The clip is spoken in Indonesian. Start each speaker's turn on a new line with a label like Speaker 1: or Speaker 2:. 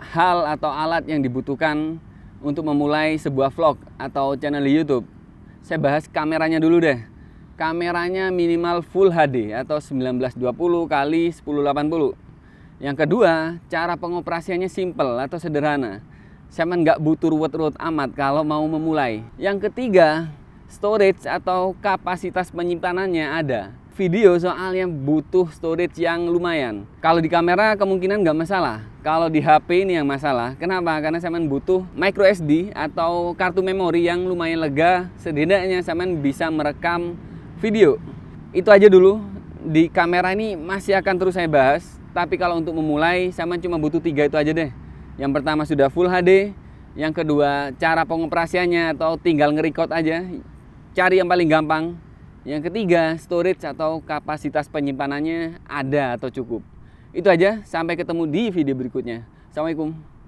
Speaker 1: hal atau alat yang dibutuhkan untuk memulai sebuah vlog atau channel di YouTube. Saya bahas kameranya dulu deh. Kameranya minimal full HD atau 1920 kali 1080. Yang kedua, cara pengoperasiannya simple atau sederhana. Saya nggak butuh ruwet-ruwet amat kalau mau memulai. Yang ketiga, storage atau kapasitas penyimpanannya ada video soalnya butuh storage yang lumayan kalau di kamera kemungkinan nggak masalah kalau di HP ini yang masalah kenapa? karena saman butuh micro SD atau kartu memori yang lumayan lega setidaknya saman bisa merekam video itu aja dulu di kamera ini masih akan terus saya bahas tapi kalau untuk memulai saya cuma butuh tiga itu aja deh yang pertama sudah full HD yang kedua cara pengoperasiannya atau tinggal ngerekod aja cari yang paling gampang. Yang ketiga, storage atau kapasitas penyimpanannya ada atau cukup. Itu aja, sampai ketemu di video berikutnya. Assalamualaikum.